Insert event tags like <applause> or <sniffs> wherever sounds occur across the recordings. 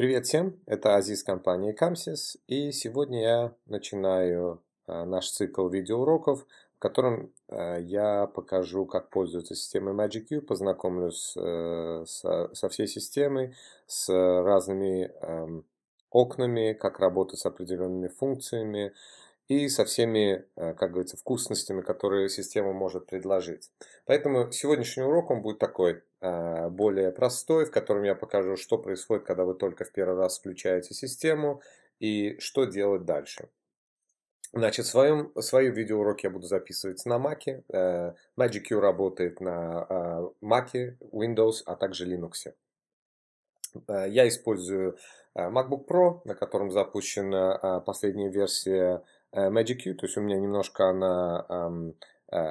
Привет всем, это Азиз компании Камсис, и сегодня я начинаю а, наш цикл видеоуроков, в котором а, я покажу, как пользоваться системой MagicQ, познакомлю э, со всей системой, с разными эм, окнами, как работать с определенными функциями, и со всеми, э, как говорится, вкусностями, которые система может предложить. Поэтому сегодняшний урок он будет такой, э, более простой, в котором я покажу, что происходит, когда вы только в первый раз включаете систему и что делать дальше. Значит, своем, свою видеоурок я буду записывать на э, Mac. Q работает на Mac, Windows, а также Linux. Я использую MacBook Pro, на котором запущена последняя версия Э, Magic U, то есть у меня немножко она э,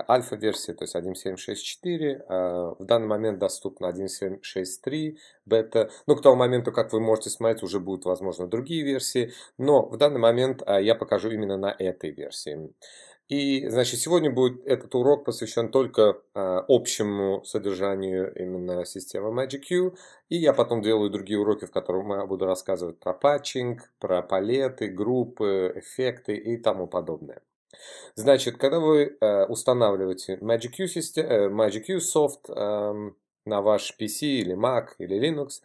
альфа-версия, то есть 1.7.6.4, а, в данный момент доступна 1.7.6.3, бета, ну, к тому моменту, как вы можете смотреть, уже будут, возможно, другие версии, но в данный момент а, я покажу именно на этой версии. И, значит, сегодня будет этот урок посвящен только а, общему содержанию именно системы MagicQ. И я потом делаю другие уроки, в которых я буду рассказывать про патчинг, про палеты, группы, эффекты и тому подобное. Значит, когда вы э, устанавливаете MagicQ, систем, э, MagicQ софт э, на ваш PC или Mac или Linux,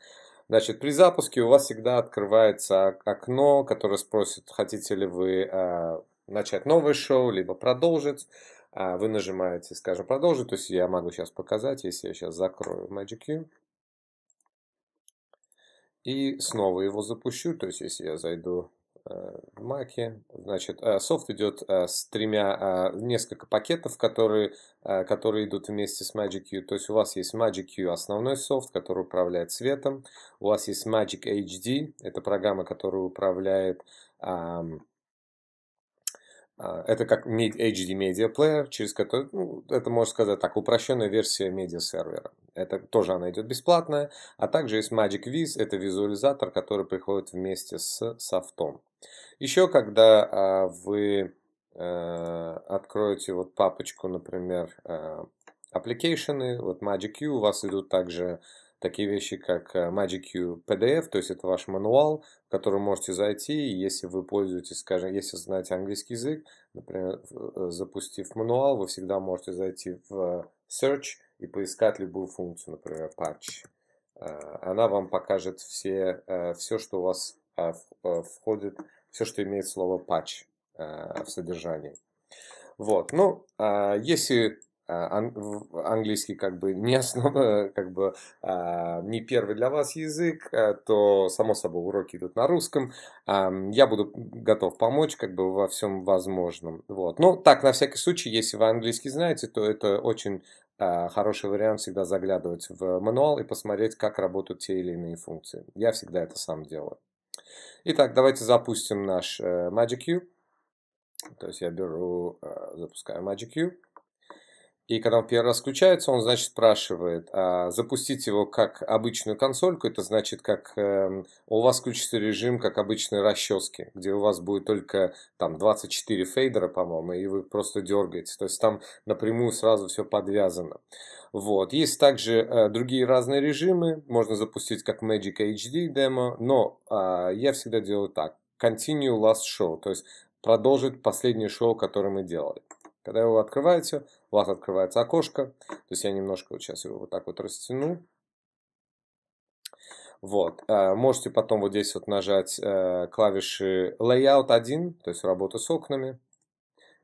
значит, при запуске у вас всегда открывается окно, которое спросит, хотите ли вы э, начать новое шоу, либо продолжить. А, вы нажимаете, скажем, продолжить. То есть я могу сейчас показать, если я сейчас закрою Magic U. И снова его запущу. То есть если я зайду э, в Маке, значит, э, софт идет э, с тремя, а, несколько пакетов, которые, которые идут вместе с Magic U. То есть у вас есть Magic U основной софт, который управляет светом. У вас есть Magic HD, это программа, которая управляет а, это как HD Media Player, через который, ну, это, можно сказать, так, упрощенная версия медиа-сервера. Это тоже она идет бесплатная. А также есть Magic Viz, это визуализатор, который приходит вместе с софтом. Еще когда а, вы а, откроете вот папочку, например, а, э, application, вот Magic U, у вас идут также такие вещи, как э, MagicU PDF, то есть это ваш мануал, в который можете зайти, и если вы пользуетесь, скажем, если знаете английский язык, например, э, запустив мануал, вы всегда можете зайти в э, Search и поискать любую функцию, например, Patch. Она вам покажет все, все что у вас входит, все, что имеет слово Patch в содержании. Вот, ну, а если а, английский как бы не основа, как бы а, не первый для вас язык, а, то само собой уроки идут на русском. я буду готов помочь как бы во всем возможном. Вот. Но ну, так, на всякий случай, если вы английский знаете, то это очень хороший вариант всегда заглядывать в мануал и посмотреть, как работают те или иные функции. Я всегда это сам делаю. Итак, давайте запустим наш э, Magic U. То есть я беру, э, запускаю Magic U. И когда он первый раз включается, он, значит, спрашивает, а запустить его как обычную консольку, это значит, как э, у вас включится режим, как обычной расчески, где у вас будет только там 24 фейдера, по-моему, и вы просто дергаете. То есть там напрямую сразу все подвязано. Вот. Есть также э, другие разные режимы, можно запустить как Magic HD демо, но э, я всегда делаю так. Continue last show, то есть продолжить последнее шоу, которое мы делали. Когда его открываете, у вас открывается окошко. То есть я немножко вот сейчас его вот так вот растяну. Вот. Э, можете потом вот здесь вот нажать э, клавиши Layout 1, то есть работа с окнами.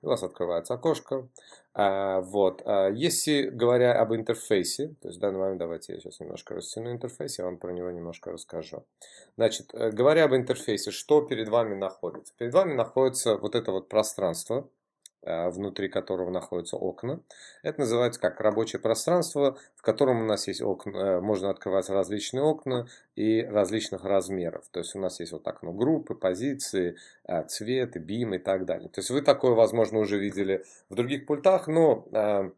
у вас открывается окошко. Э, вот. Если говоря об интерфейсе, то есть в данный момент давайте я сейчас немножко растяну интерфейс, я вам про него немножко расскажу. Значит, говоря об интерфейсе, что перед вами находится? Перед вами находится вот это вот пространство, а, внутри которого находятся окна. Это называется как рабочее пространство, в котором у нас есть окна, э, можно открывать различные окна и различных размеров. То есть у нас есть вот так ну группы, позиции, а, цвет, бим и так далее. То есть вы такое, возможно, уже видели в других пультах, но а,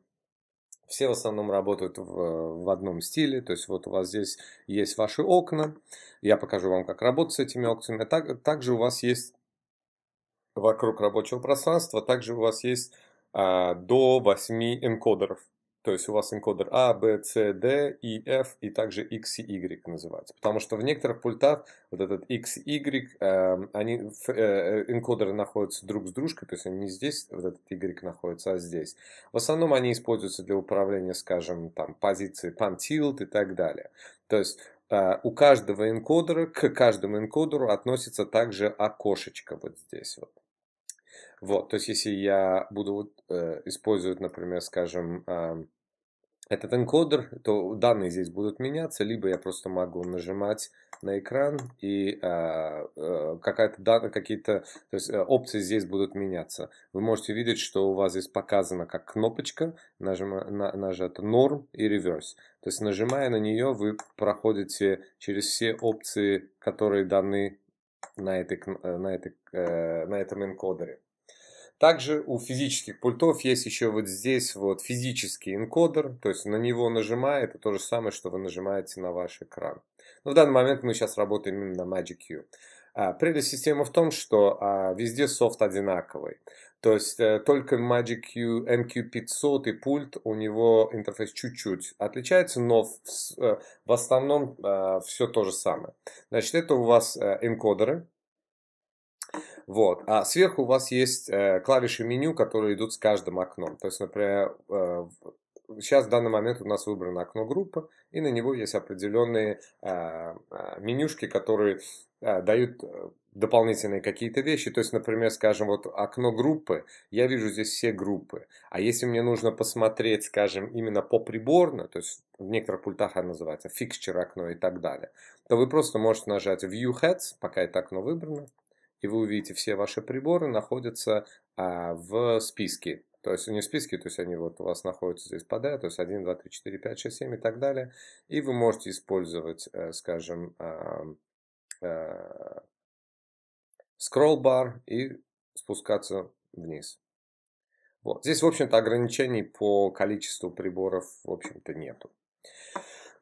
все в основном работают в, в одном стиле. То есть вот у вас здесь есть ваши окна. Я покажу вам, как работать с этими окнами. Так, также у вас есть вокруг рабочего пространства, также у вас есть а, до 8 энкодеров. То есть у вас энкодер А, Б, С, Д, И, F и также X и Y называется. Потому что в некоторых пультах вот этот X Y, эм, э, они, э, энкодеры находятся друг с дружкой, то есть они не здесь, вот этот Y находится, а здесь. В основном они используются для управления, скажем, там, позицией pan tilt и так далее. То есть Uh, у каждого энкодера, к каждому энкодеру относится также окошечко вот здесь вот. Вот, то есть если я буду э, использовать, например, скажем, э, этот энкодер, то данные здесь будут меняться, либо я просто могу нажимать на экран и э, э, какая-то какие-то то есть, э, опции здесь будут меняться. Вы можете видеть, что у вас здесь показана как кнопочка, нажима, на, нажата норм и reverse. То есть нажимая на нее, вы проходите через все опции, которые даны на, этой, э, на, этой, э, на этом энкодере. Также у физических пультов есть еще вот здесь вот физический энкодер, то есть на него нажимая, это то же самое, что вы нажимаете на ваш экран. Но в данный момент мы сейчас работаем именно на Magic Q. А, прелесть системы в том, что а, везде софт одинаковый. То есть э, только Magic Q, MQ500 и пульт, у него интерфейс чуть-чуть отличается, но в, э, в основном э, а, все то же самое. Значит, это у вас э, энкодеры, вот. А сверху у вас есть э, клавиши меню, которые идут с каждым окном. То есть, например, э, сейчас в данный момент у нас выбрано окно группы, и на него есть определенные э, э менюшки, которые э, дают э, дополнительные какие-то вещи. То есть, например, скажем, вот окно группы, я вижу здесь все группы. А если мне нужно посмотреть, скажем, именно по приборно, то есть в некоторых пультах оно называется фиксчер окно и так далее, то вы просто можете нажать View Heads, пока это окно выбрано, и вы увидите, все ваши приборы находятся а, в списке. То есть не в списке, то есть они вот у вас находятся здесь подряд, «э», то есть 1, 2, 3, 4, 5, 6, 7 и так далее. И вы можете использовать, э, скажем, скроллбар э, и спускаться вниз. Вот. Здесь, в общем-то, ограничений по количеству приборов, в общем-то, нету.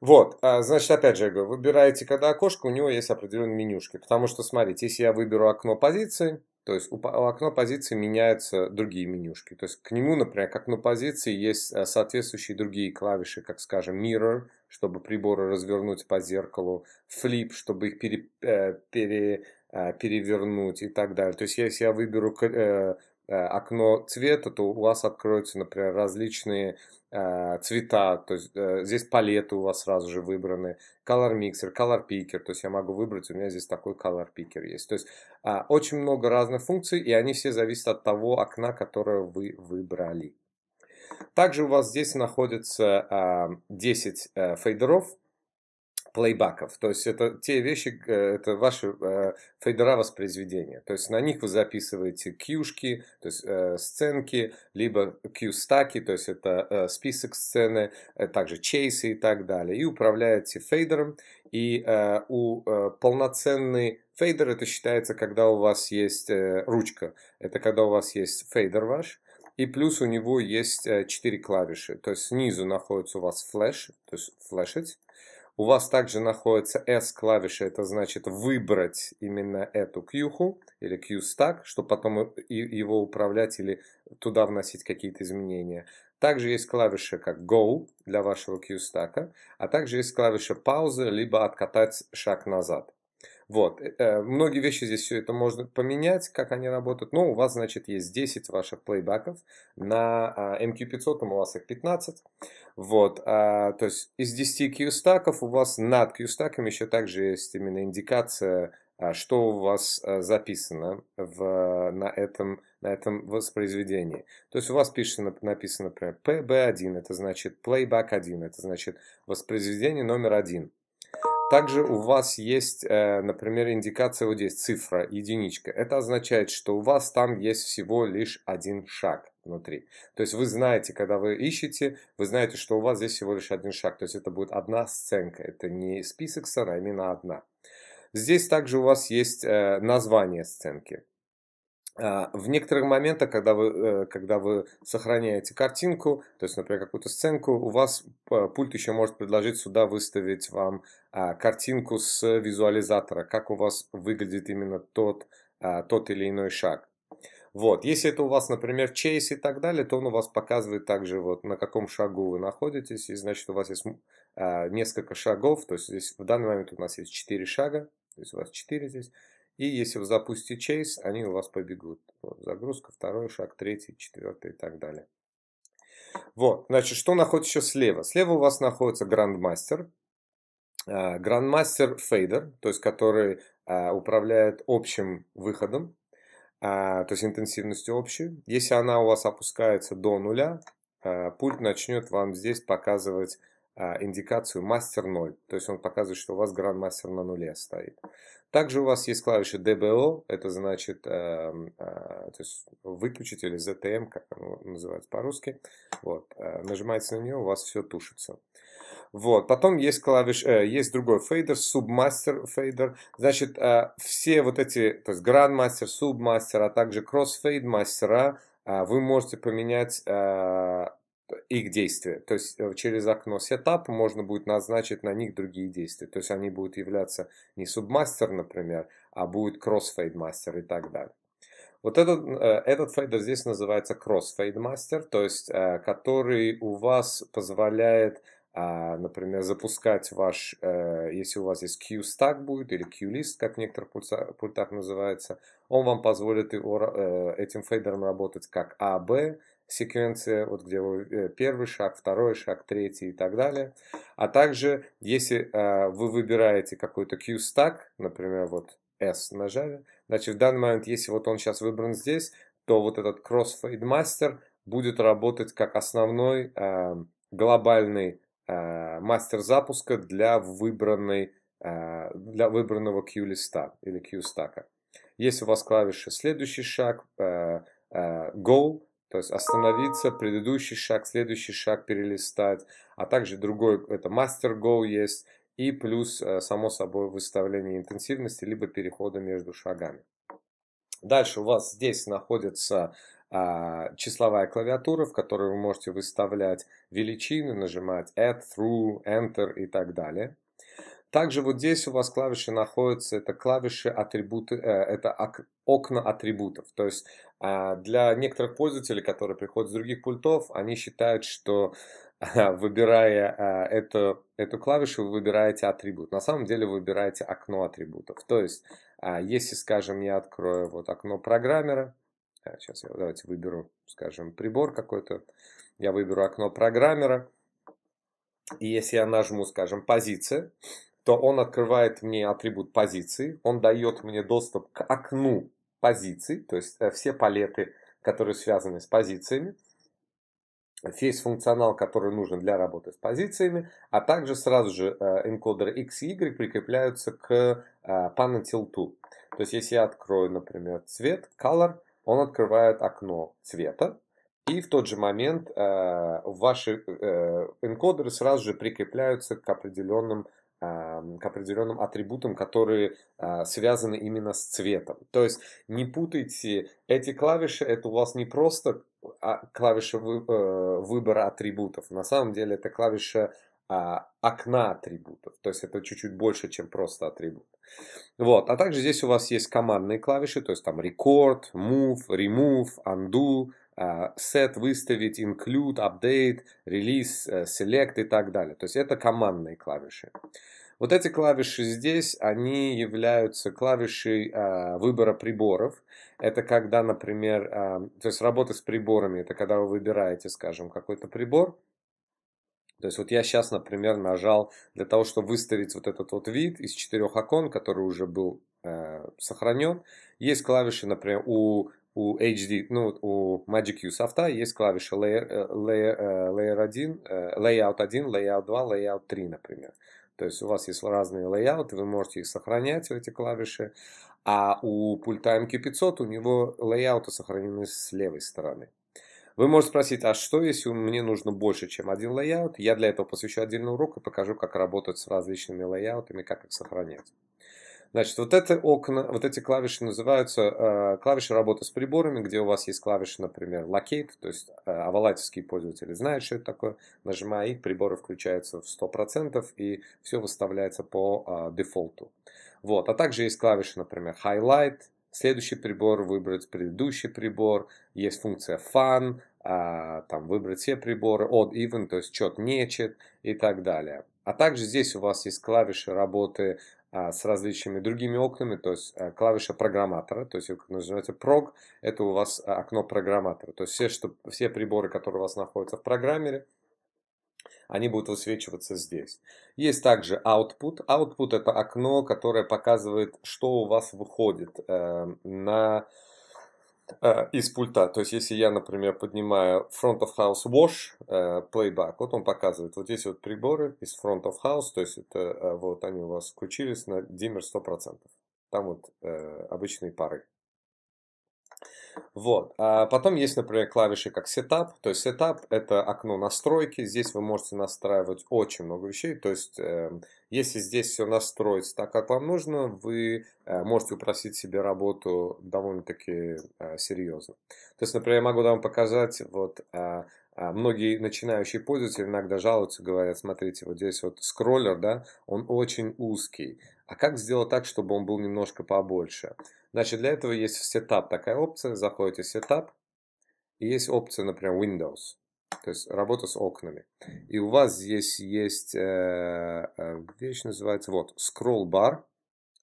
Вот, а, значит, опять же, я говорю, выбираете, когда окошко, у него есть определенные менюшки. Потому что, смотрите, если я выберу окно позиции, то есть у окна позиции меняются другие менюшки. То есть к нему, например, к окну позиции есть а, соответствующие другие клавиши, как, скажем, mirror, чтобы приборы развернуть по зеркалу, flip, чтобы их пере, э, пере, а, перевернуть и так далее. То есть если я выберу э, Э, окно цвета, то у вас откроются, например, различные э, цвета, то есть э, здесь палеты у вас сразу же выбраны, color mixer, color picker, то есть я могу выбрать, у меня здесь такой color picker есть. То есть а, очень много разных функций, и они все зависят от того окна, которое вы выбрали. Также у вас здесь находится 10 а, фейдеров, плейбаков. То есть это те вещи, э, это ваши э, фейдера воспроизведения. То есть на них вы записываете кьюшки, то есть э, сценки, либо стаки, то есть это э, список сцены, э, также чейсы и так далее. И управляете фейдером. И у полноценный фейдер это считается, когда у вас есть ручка. Это когда у вас есть фейдер ваш. И плюс у него есть четыре клавиши. То есть снизу находится у вас флеш, то есть флешить. У вас также находится S-клавиша, это значит выбрать именно эту кьюху или Q-стак, чтобы потом его управлять или туда вносить какие-то изменения. Также есть клавиши как Go для вашего Q-стака, а также есть клавиша паузы, либо откатать шаг назад. Вот. Э, э, многие вещи здесь все это можно поменять, как они работают. Но ну, у вас, значит, есть 10 ваших плейбеков. На MQ500 а, эм у вас их 15. Вот. А, то есть из 10 Q-стаков у вас над Q-стаком еще также есть именно индикация, а, что у вас э, записано в, на, этом, на этом воспроизведении. То есть у вас пишется, написано, например, PB1, это значит playback 1, это значит воспроизведение номер 1. Также у вас есть, э, например, индикация вот здесь, цифра, единичка. Это означает, что у вас там есть всего лишь один шаг внутри. То есть вы знаете, когда вы ищете, вы знаете, что у вас здесь всего лишь один шаг. То есть это будет одна сценка. Это не список сцен, а именно одна. Здесь также у вас есть э, название сценки. А, в некоторых моментах, когда вы, э, когда вы сохраняете картинку, то есть, например, какую-то сценку, у вас э, пульт еще может предложить сюда выставить вам а, картинку с визуализатора, как у вас выглядит именно тот, а, тот или иной шаг. Вот. Если это у вас, например, чейс и так далее, то он у вас показывает также, вот, на каком шагу вы находитесь. И значит, у вас есть несколько шагов. То есть здесь в данный момент у нас есть 4 шага. То есть у вас 4 здесь. И если вы запустите чейс, они у вас побегут. Вот, загрузка, второй шаг, третий, четвертый и так далее. Вот, значит, что находится еще слева? Слева у вас находится грандмастер, грандмастер фейдер, то есть который а, управляет общим выходом, а, то есть интенсивностью общей. Если она у вас опускается до нуля, а, пульт начнет вам здесь показывать а, индикацию мастер 0, то есть он показывает, что у вас мастер на нуле стоит. Также у вас есть клавиша DBO, это значит э, э, то есть выключить или ZTM, эм, как оно называется по-русски. Вот, э, нажимаете на нее, у вас все тушится. Вот, потом есть клавиш, э, есть другой фейдер, субмастер фейдер. Значит, э, все вот эти, то есть грандмастер, субмастер, а также кроссфейд мастера, э, вы можете поменять э, их действия. То есть э, через окно сетап можно будет назначить на них другие действия. То есть они будут являться не субмастер, например, а будет кроссфейд мастер и так далее. Вот этот, э, этот фейдер здесь называется кроссфейд мастер, то есть э, который у вас позволяет а, например, запускать ваш, если у вас есть Q-стак будет или Q-лист, как в некоторых пультах называется, он вам позволит этим фейдером работать как A, а B, секвенция, вот где вы э, первый шаг, второй шаг, третий и так далее. А также, если э, вы выбираете какой-то Q-stack, например, вот S нажали, значит, в данный момент, если вот он сейчас выбран здесь, то вот этот Crossfade Master будет работать как основной э, глобальный мастер запуска для выбранной для выбранного Q-листа или Q-стака. Если у вас клавиши «Следующий шаг», goal то есть остановиться, предыдущий шаг, следующий шаг перелистать, а также другой, это мастер Go есть, и плюс, э, само собой, выставление интенсивности, либо перехода между шагами. Дальше у вас здесь находится а, числовая клавиатура, в которой вы можете выставлять величины, нажимать add, through, enter и так далее. Также вот здесь у вас клавиши находятся, это клавиши атрибуты, э, это окна атрибутов. То есть а для некоторых пользователей, которые приходят с других пультов, они считают, что а, выбирая а, эту, эту клавишу, вы выбираете атрибут. На самом деле вы выбираете окно атрибутов. То есть, если, скажем, я открою вот окно программера, сейчас я давайте выберу, скажем, прибор какой-то, я выберу окно программера, и если я нажму, скажем, позиция, то он открывает мне атрибут позиции, он дает мне доступ к окну позиций, то есть э, все палеты, которые связаны с позициями, весь функционал, который нужен для работы с позициями, а также сразу же э, энкодеры X и Y прикрепляются к PanTil э, Tool. То есть, если я открою, например, цвет, color, он открывает окно цвета, и в тот же момент э, ваши э, энкодеры сразу же прикрепляются к определенным к определенным атрибутам, которые а, связаны именно с цветом. То есть не путайте эти клавиши, это у вас не просто а, клавиша э, выбора атрибутов. На самом деле это клавиша окна атрибутов. То есть это чуть-чуть больше, чем просто атрибут. Вот. А также здесь у вас есть командные клавиши, то есть там record, move, remove, undo, set а, выставить, include, update, release, э, select и так далее. То есть это командные клавиши. Вот эти клавиши здесь, они являются клавишей э, выбора приборов. Это когда, например, э, то есть работа с приборами, это когда вы выбираете, скажем, какой-то прибор. То есть вот я сейчас, например, нажал для того, чтобы выставить вот этот вот вид из четырех окон, который уже был э, сохранен. Есть клавиши, например, у у HD, ну, у Magic U софта есть клавиша layer, э, layer, э, layer 1, э, layout 1, layout 2, layout 3, например. То есть у вас есть разные лейауты, вы можете их сохранять, эти клавиши. А у пульта MQ500 у него лейауты сохранены с левой стороны. Вы можете спросить, а что если мне нужно больше, чем один лейаут? Я для этого посвящу отдельный урок и покажу, как работать с различными лейаутами, как их сохранять. Значит, вот это окна, вот эти клавиши называются э, клавиши работы с приборами, где у вас есть клавиши, например, локейт, то есть э, авалатические пользователи знают, что это такое. Нажимая их, приборы включаются в 100% и все выставляется по э, дефолту. Вот. А также есть клавиши, например, highlight, следующий прибор, выбрать предыдущий прибор, есть функция fun, э, там выбрать все приборы, odd, even, то есть чет, нечет и так далее. А также здесь у вас есть клавиши работы а, с различными другими окнами, то есть э, клавиша программатора, то есть как называется прог, это у вас а, окно программатора. То есть все, что, все приборы, которые у вас находятся в программере, они будут высвечиваться здесь. Есть также output. Output это окно, которое показывает, что у вас выходит э, на Э, из пульта. То есть, если я, например, поднимаю front of house wash э, playback, вот он показывает. Вот здесь вот приборы из front of house, то есть это э, вот они у вас включились на диммер 100%. Там вот обычные пары. Вот. А потом есть, например, клавиши как Setup, То есть Setup это окно настройки. Здесь вы можете настраивать очень много вещей. То есть эм, если здесь все настроить так, как вам нужно, вы э, можете упросить себе работу довольно-таки э, серьезно. То есть, например, я могу вам показать вот э, Многие начинающие пользователи иногда жалуются, говорят, смотрите, вот здесь вот скроллер, да, он очень узкий. А как сделать так, чтобы он был немножко побольше? Значит, для этого есть в Setup такая опция. Заходите в Setup. И есть опция, например, Windows. То есть работа с окнами. И у вас здесь есть э, э, вещь называется вот scroll bar,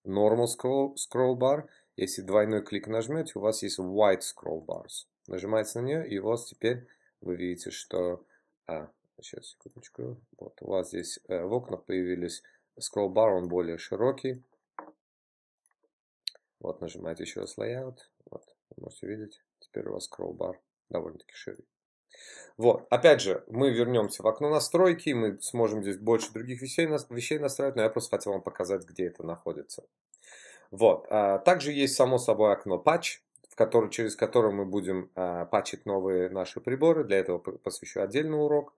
normal scroll, scroll bar. Если двойной клик нажмете, у вас есть white scroll bars. Нажимаете на нее, и у вас теперь вы видите, что... А, сейчас, секундочку. Вот у вас здесь э, в окнах появились Scrollbar он более широкий. Вот нажимаете еще раз layout. Вот, можете видеть, теперь у вас scrollbar довольно-таки широкий. Вот, опять же, мы вернемся в окно настройки, мы сможем здесь больше других вещей, вещей настраивать, но я просто хотел вам показать, где это находится. Вот, а, также есть само собой окно патч, в который, через которое мы будем а, патчить новые наши приборы, для этого посвящу отдельный урок.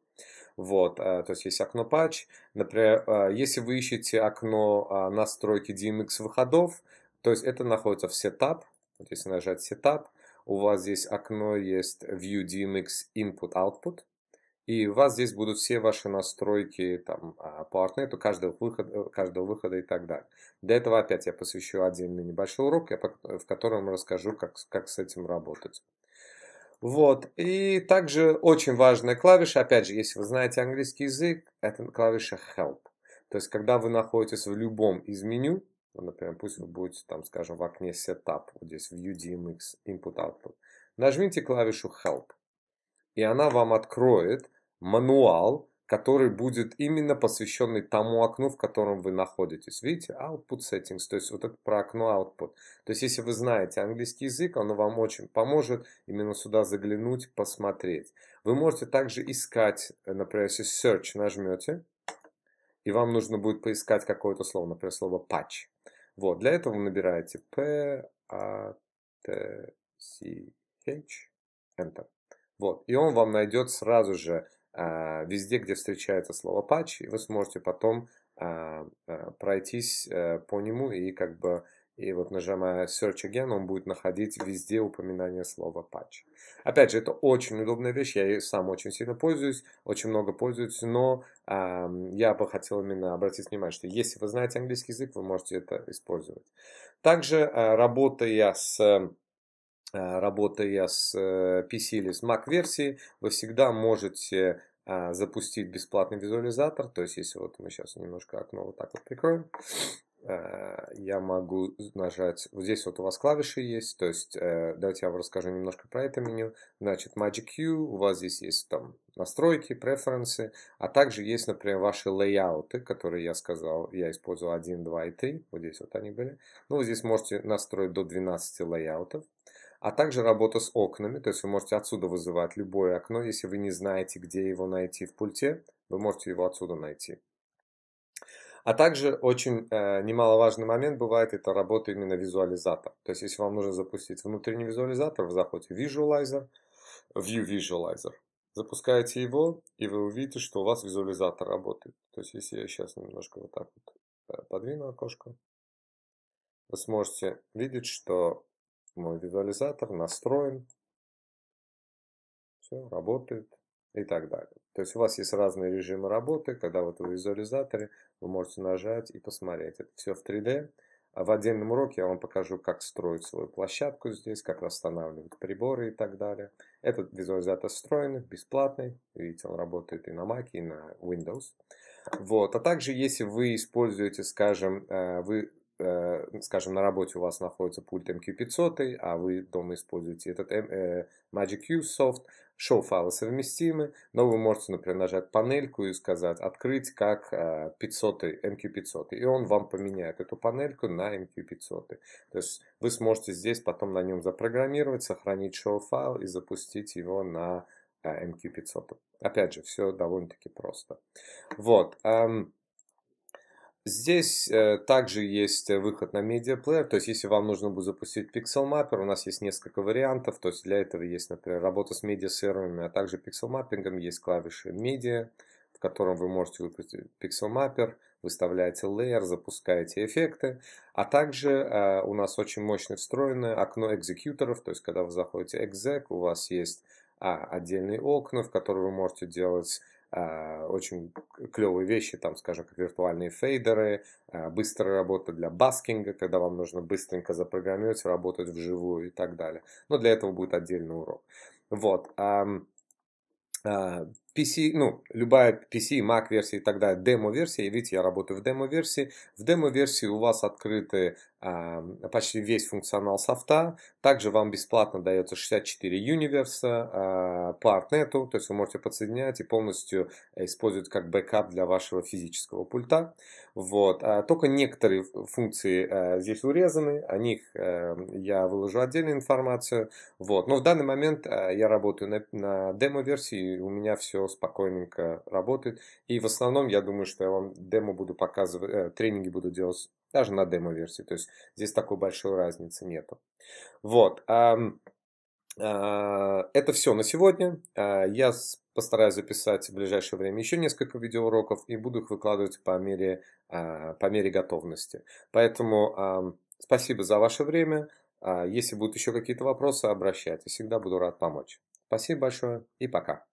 Вот, э, то есть есть окно патч. Например, э, если вы ищете окно э, настройки DMX выходов, то есть это находится в Setup. Вот если нажать Setup, у вас здесь окно есть View DMX Input Output. И у вас здесь будут все ваши настройки там, по Artnet, каждого выхода, каждого выхода и так далее. Для этого опять я посвящу отдельный небольшой урок, в котором расскажу, как, как с этим работать. Вот. И также очень важная клавиша, опять же, если вы знаете английский язык, это клавиша Help. То есть, когда вы находитесь в любом из меню, ну, например, пусть вы будете там, скажем, в окне Setup, вот здесь в UDMX Input Output, нажмите клавишу Help, и она вам откроет мануал, который будет именно посвященный тому окну, в котором вы находитесь. Видите, output settings, то есть вот это про окно output. То есть если вы знаете английский язык, оно вам очень поможет именно сюда заглянуть, посмотреть. Вы можете также искать, э, например, если search нажмете, и вам нужно будет поискать какое-то слово, например, слово patch. Вот, для этого вы набираете p a t c h Enter. Вот, и он вам найдет сразу же а, везде, где встречается слово патч, вы сможете потом а, а, пройтись э, по нему и как бы и вот нажимая Search Again, он будет находить везде упоминание слова патч. Опять же, это очень удобная вещь, я сам очень сильно пользуюсь, очень много пользуюсь, но э, я бы хотел именно обратить внимание, что если вы знаете английский язык, вы можете это использовать. Также э, работая с э, работая с PC или с Mac версии, вы всегда можете а, запустить бесплатный визуализатор. То есть, если вот мы сейчас немножко окно вот так вот прикроем, <sniffs> а, я могу нажать, вот здесь вот у вас клавиши есть, то есть э, давайте я вам расскажу немножко про это меню. Значит, Magic U, у вас здесь есть там настройки, преференсы, а также есть, например, ваши лейауты, которые я сказал, я использовал 1, 2 и 3, вот здесь вот они были. Ну, вы здесь можете настроить до 12 лейаутов, а также работа с окнами, то есть вы можете отсюда вызывать любое окно, если вы не знаете, где его найти в пульте, вы можете его отсюда найти. А также очень э, немаловажный момент бывает это работа именно визуализатор. То есть если вам нужно запустить внутренний визуализатор, вы заходите в Visualizer, View Visualizer, запускаете его, и вы увидите, что у вас визуализатор работает. То есть если я сейчас немножко вот так вот э, подвину окошко, вы сможете видеть, что мой визуализатор настроен. Все, работает и так далее. То есть у вас есть разные режимы работы, когда вот в визуализаторе вы можете нажать и посмотреть. Это все в 3D. А в отдельном уроке я вам покажу, как строить свою площадку здесь, как расстанавливать приборы и так далее. Этот визуализатор встроенный, бесплатный. Видите, он работает и на Mac, и на Windows. Вот. А также, если вы используете, скажем, э, вы Э, скажем, на работе у вас находится пульт MQ500, а вы дома используете этот эм, э, Magic U Soft, шоу-файлы совместимы, но вы можете, например, нажать панельку и сказать «Открыть как 500, э, MQ500», и он вам поменяет эту панельку на MQ500. То есть вы сможете здесь потом на нем запрограммировать, сохранить шоу-файл и запустить его на MQ500. Опять же, все довольно-таки просто. Вот. Вот. Эм, Здесь э, также есть э, выход на медиаплеер, то есть если вам нужно будет запустить Pixel у нас есть несколько вариантов, то есть для этого есть, например, работа с медиасерверами, а также Pixel есть клавиши медиа, в котором вы можете выпустить Pixel выставляете лейер, запускаете эффекты, а также э, у нас очень мощное встроенное окно экзекьюторов, то есть когда вы заходите exec, у вас есть а, отдельные окна, в которые вы можете делать Э, очень клевые вещи, там, скажем, как виртуальные фейдеры, э, быстрая работа для баскинга, когда вам нужно быстренько запрограммировать, работать вживую и так далее. Но для этого будет отдельный урок. Вот. А, PC, ну, любая PC, Mac версия и так далее, демо-версия, видите, я работаю в демо-версии. В демо-версии у вас открыты э, почти весь функционал софта. Также вам бесплатно дается 64 универса э, по артнету, то есть вы можете подсоединять и полностью э, использовать как бэкап для вашего физического пульта. Вот. А только некоторые функции э, здесь урезаны, о них э, я выложу отдельную информацию. Вот. Но в данный момент э, я работаю на, на демо-версии, у меня все все спокойненько работает. И в основном, я думаю, что я вам демо буду показывать, э, тренинги буду делать даже на демо-версии. То есть здесь такой большой разницы нету. Вот. А, а, это все на сегодня. А, я постараюсь записать в ближайшее время еще несколько видеоуроков и буду их выкладывать по мере, а, по мере готовности. Поэтому а, спасибо за ваше время. А, если будут еще какие-то вопросы, обращайтесь. Всегда буду рад помочь. Спасибо большое и пока.